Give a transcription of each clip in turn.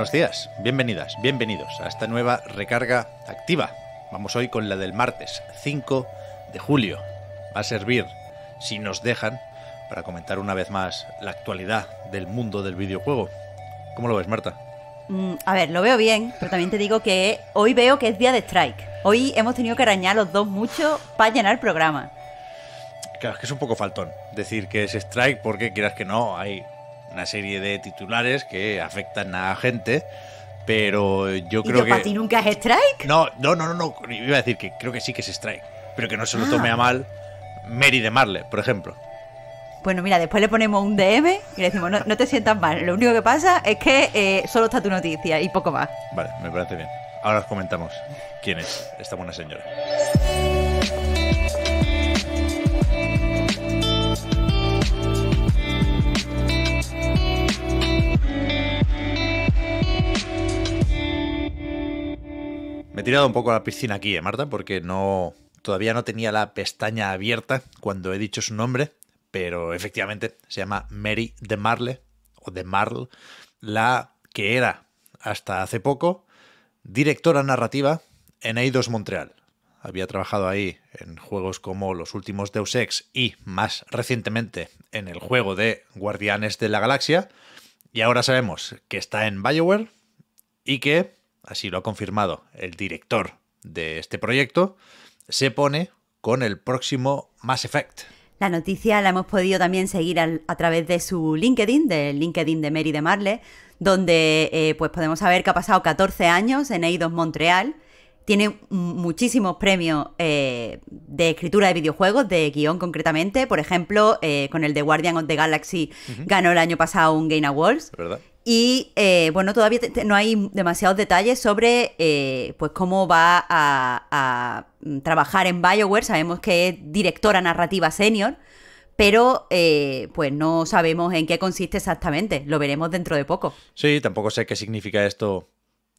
buenos días, bienvenidas, bienvenidos a esta nueva recarga activa. Vamos hoy con la del martes 5 de julio. Va a servir, si nos dejan, para comentar una vez más la actualidad del mundo del videojuego. ¿Cómo lo ves, Marta? Mm, a ver, lo veo bien, pero también te digo que hoy veo que es día de strike. Hoy hemos tenido que arañar los dos mucho para llenar el programa. Claro, es que es un poco faltón decir que es strike porque quieras que no, hay una serie de titulares que afectan a gente. Pero yo creo ¿Y que. ¿Para ti nunca es strike? No, no, no, no, no. Iba a decir que creo que sí que es strike. Pero que no se lo tome a ah. mal Mary de Marle, por ejemplo. Bueno, mira, después le ponemos un DM y le decimos, no, te sientas mal. Lo único que pasa es que eh, solo está tu noticia y poco más. Vale, me parece bien. Ahora os comentamos quién es esta buena señora. tirado un poco a la piscina aquí, ¿eh, Marta, porque no todavía no tenía la pestaña abierta cuando he dicho su nombre, pero efectivamente se llama Mary de Marle o de Marle, la que era hasta hace poco directora narrativa en Eidos Montreal. Había trabajado ahí en juegos como los últimos Deus Ex y más recientemente en el juego de Guardianes de la Galaxia. Y ahora sabemos que está en BioWare y que así lo ha confirmado el director de este proyecto, se pone con el próximo Mass Effect. La noticia la hemos podido también seguir a través de su LinkedIn, del LinkedIn de Mary de Marle, donde eh, pues podemos saber que ha pasado 14 años en Eidos Montreal tiene muchísimos premios eh, de escritura de videojuegos, de guión concretamente. Por ejemplo, eh, con el de Guardian of the Galaxy ganó el año pasado un Game Awards. Y eh, bueno, todavía no hay demasiados detalles sobre pues cómo va a, mm, trabajar en Bioware. Sabemos que es directora narrativa senior, pero pues no sabemos en qué consiste exactamente. Lo veremos dentro de poco. Sí, tampoco sé qué significa esto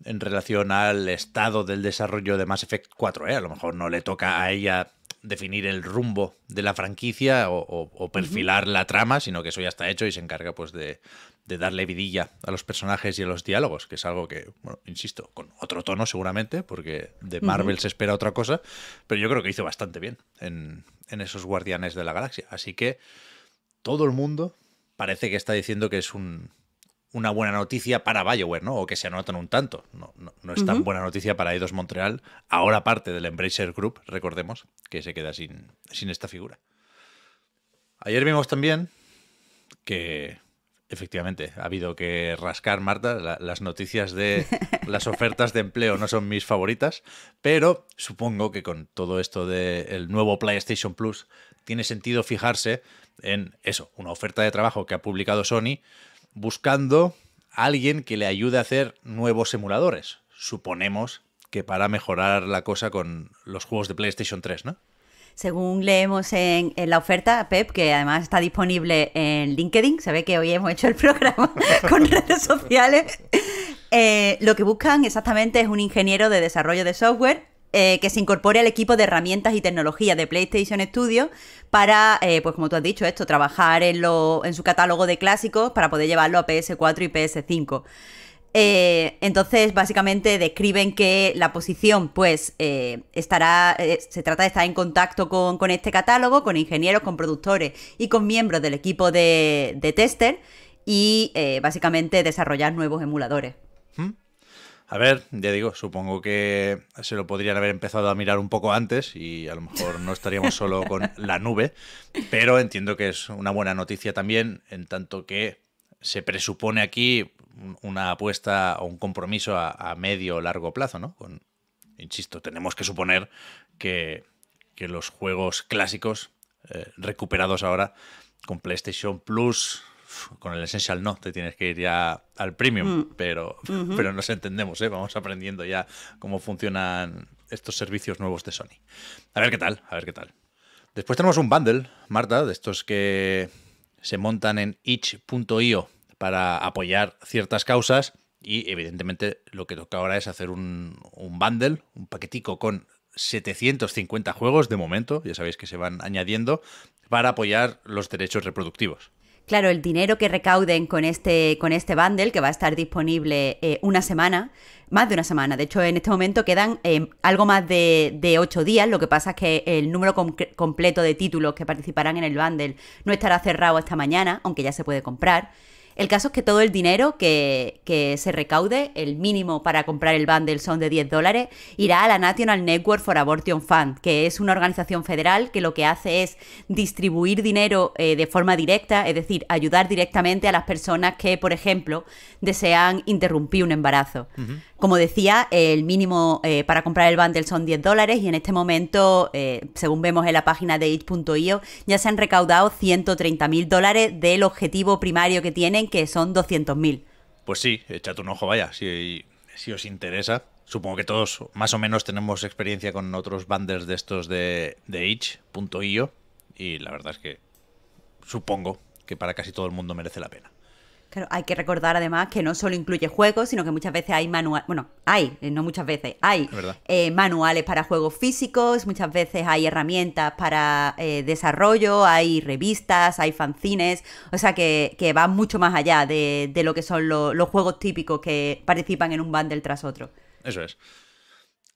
en relación al estado del desarrollo de Mass Effect 4. ¿eh? A lo mejor no le toca a ella definir el rumbo de la franquicia o, perfilar la trama, sino que eso ya está hecho y se encarga pues de, darle vidilla a los personajes y a los diálogos, que es algo que, bueno, insisto, con otro tono seguramente, porque de Marvel se espera otra cosa, pero yo creo que hizo bastante bien en esos Guardianes de la Galaxia. Así que todo el mundo parece que está diciendo que es un, una buena noticia para Bioware, ¿no? O que se anotan un tanto. No, no, es tan buena noticia para Eidos Montreal, ahora parte del Embracer Group, recordemos, que se queda sin, sin esta figura. Ayer vimos también que efectivamente ha habido que rascar, Marta, las noticias de las ofertas de empleo no son mis favoritas, pero supongo que con todo esto del nuevo PlayStation Plus tiene sentido fijarse en eso, una oferta de trabajo que ha publicado Sony buscando a alguien que le ayude a hacer nuevos emuladores. Suponemos que para mejorar la cosa con los juegos de PlayStation 3, ¿no? Según leemos en, la oferta, Pep, que además está disponible en LinkedIn, se ve que hoy hemos hecho el programa con redes sociales, eh, lo que buscan exactamente es un ingeniero de desarrollo de software eh, que se incorpore al equipo de herramientas y tecnología de PlayStation Studios para, eh, pues como tú has dicho, esto, trabajar en, en su catálogo de clásicos para poder llevarlo a PS4 y PS5. Eh, entonces, básicamente describen que la posición, pues, estará. se trata de estar en contacto con, este catálogo, con ingenieros, con productores y con miembros del equipo de, tester. Y básicamente desarrollar nuevos emuladores. ¿Mm? A ver, ya digo, supongo que se lo podrían haber empezado a mirar un poco antes y a lo mejor no estaríamos solo con la nube, pero entiendo que es una buena noticia también, en tanto que se presupone aquí una apuesta o un compromiso a, medio o largo plazo, ¿no? insisto, tenemos que suponer que, los juegos clásicos eh, recuperados ahora con PlayStation Plus con el Essential no, te tienes que ir ya al Premium, mm. pero, nos entendemos, ¿eh? vamos aprendiendo ya cómo funcionan estos servicios nuevos de Sony. A ver qué tal, a ver qué tal. Después tenemos un bundle, Marta, de estos que se montan en itch.io para apoyar ciertas causas y evidentemente lo que toca ahora es hacer un, un bundle, un paquetico con 750 juegos de momento, ya sabéis que se van añadiendo, para apoyar los derechos reproductivos. Claro, el dinero que recauden con este, con este bundle, que va a estar disponible eh, una semana, más de una semana. De hecho, en este momento quedan eh, algo más de, ocho días. Lo que pasa es que el número completo de títulos que participarán en el bundle no estará cerrado esta mañana, aunque ya se puede comprar. El caso es que todo el dinero que, se recaude, el mínimo para comprar el bundle son de 10 dólares, irá a la National Network for Abortion Fund, que es una organización federal que lo que hace es distribuir dinero eh, de forma directa, es decir, ayudar directamente a las personas que, por ejemplo, desean interrumpir un embarazo. Como decía, el mínimo eh, para comprar el bundle son 10 dólares y en este momento, eh, según vemos en la página de it.io, ya se han recaudado 130 mil dólares del objetivo primario que tiene que son 200.000. Pues sí, echad un ojo, vaya, si, os interesa. Supongo que todos más o menos tenemos experiencia con otros banders de estos de, de y la verdad es que supongo que para casi todo el mundo merece la pena hay que recordar además que no solo incluye juegos, sino que muchas veces hay manuales, bueno, hay, eh, no muchas veces, hay eh, manuales para juegos físicos, muchas veces hay herramientas para eh, desarrollo, hay revistas, hay fanzines, o sea que, va mucho más allá de, lo que son los juegos típicos que participan en un bundle tras otro. Eso es.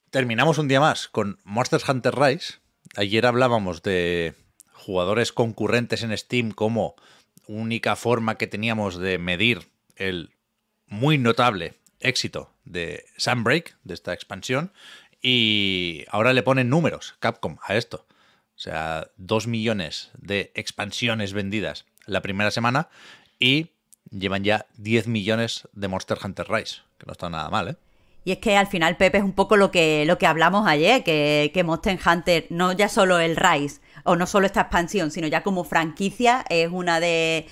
Terminamos un día más con Monsters Hunter Rise. Ayer hablábamos de jugadores concurrentes en Steam como única forma que teníamos de medir el muy notable éxito de Sunbreak, de esta expansión, y ahora le ponen números Capcom a esto. O sea, 2 millones de expansiones vendidas la primera semana y llevan ya 10 millones de Monster Hunter Rise, que no está nada mal, ¿eh? Y es que al final, Pepe, es un poco lo que, lo que hablamos ayer, que, que Monster Hunter, no ya solo el Rise, o no solo esta expansión, sino ya como franquicia, es una de,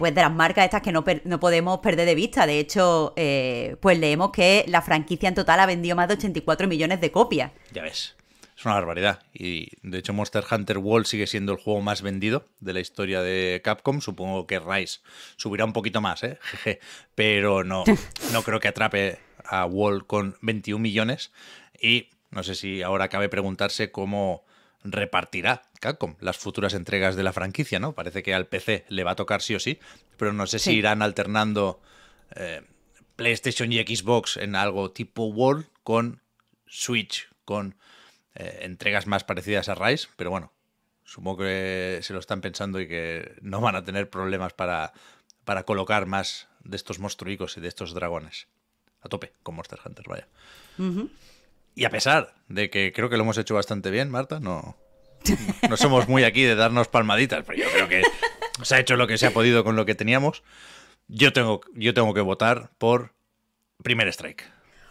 pues, de las marcas estas que no, no, podemos perder de vista. De hecho, eh, pues leemos que la franquicia en total ha vendido más de 84 millones de copias. Ya ves es una barbaridad. Y de hecho, Monster Hunter World sigue siendo el juego más vendido de la historia de Capcom. Supongo que Rise subirá un poquito más, ¿eh? Jeje. Pero no, no creo que atrape a World con 21 millones. Y no sé si ahora cabe preguntarse cómo repartirá Capcom las futuras entregas de la franquicia, ¿no? Parece que al PC le va a tocar sí o sí, pero no sé si irán alternando eh, PlayStation y Xbox en algo tipo World con Switch, con eh, entregas más parecidas a Rise, pero bueno, supongo que se lo están pensando y que no van a tener problemas para, para colocar más de estos monstruicos y de estos dragones. A tope con Monster Hunter, vaya. Y a pesar de que creo que lo hemos hecho bastante bien, Marta, no, no somos muy aquí de darnos palmaditas, pero yo creo que se ha hecho lo que se ha podido con lo que teníamos. Yo tengo, yo tengo que votar por Primer Strike.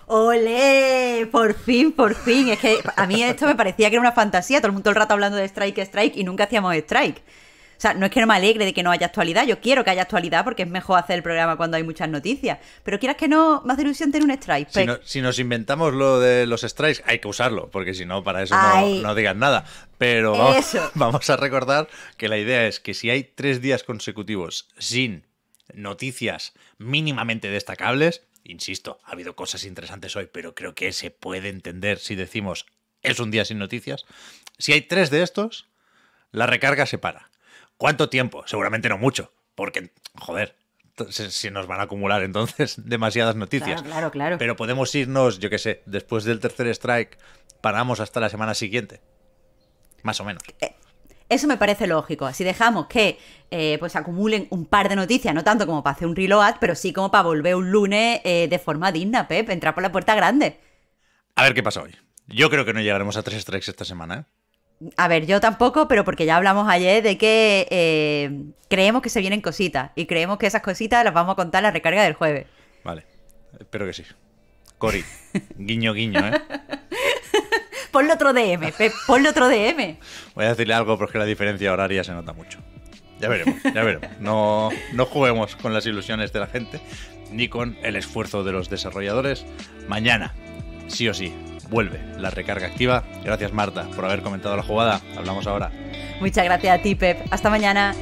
¡Ole! Por fin, por fin. Es que a mí esto me parecía que era una fantasía. Todo el mundo el rato hablando de strike, strike y nunca hacíamos strike. O sea, no es que no me alegre de que no haya actualidad. Yo quiero que haya actualidad porque es mejor hacer el programa cuando hay muchas noticias. Pero quieras que no, más hace ilusión tener un strike. Pues si, nos inventamos lo de los strikes, hay que usarlo, porque si no, para eso no, digas nada. Pero vamos a recordar que la idea es que si hay tres días consecutivos sin noticias mínimamente destacables, insisto, ha habido cosas interesantes hoy, pero creo que se puede entender si decimos es un día sin noticias. Si hay tres de estos, la recarga se para. ¿Cuánto tiempo? Seguramente no mucho, porque, joder, se, nos van a acumular entonces demasiadas noticias. claro, Pero podemos irnos, yo qué sé, después del tercer strike, paramos hasta la semana siguiente. Más o menos. Eh, eso me parece lógico. Si dejamos que eh, pues acumulen un par de noticias, no tanto como para hacer un reload, pero sí como para volver un lunes eh, de forma digna, Pep, entrar por la puerta grande. A ver qué pasa hoy. Yo creo que no llegaremos a tres strikes esta semana. ¿eh? A ver, yo tampoco, pero porque ya hablamos ayer de que creemos que se vienen cositas y creemos que esas cositas las vamos a contar la recarga del jueves. Vale, espero que sí. Cori, guiño, guiño, ¿eh? Ponle otro DM, Pep, ponle otro DM. Voy a decirle algo porque la diferencia horaria se nota mucho. Ya veremos, ya veremos. No, no juguemos con las ilusiones de la gente ni con el esfuerzo de los desarrolladores. Mañana, sí o sí, vuelve la recarga activa. Gracias Marta por haber comentado la jugada. Hablamos ahora. Muchas gracias a ti, Pep. Hasta mañana.